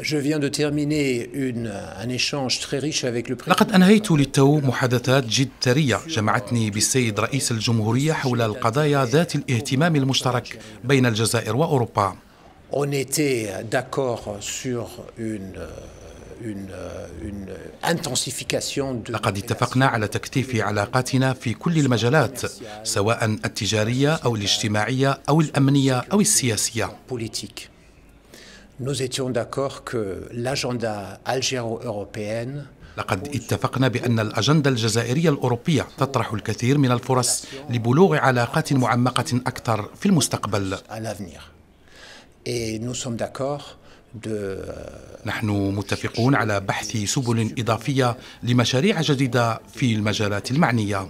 لقد أنهيت للتو محادثات جد ثرية جمعتني بالسيد رئيس الجمهورية حول القضايا ذات الاهتمام المشترك بين الجزائر وأوروبا. On était d'accord sur une لقد اتفقنا على تكثيف علاقاتنا في كل المجالات سواء التجارية أو الاجتماعية أو الأمنية أو السياسية. nous étions d'accord que l'agenda algéro-européenne لقد اتفقنا بأن الأجندة الجزائرية الأوروبية تطرح الكثير من الفرص لبلوغ علاقات معمقة أكثر في المستقبل. نحن متفقون على بحث سبل إضافية لمشاريع جديدة في المجالات المعنية.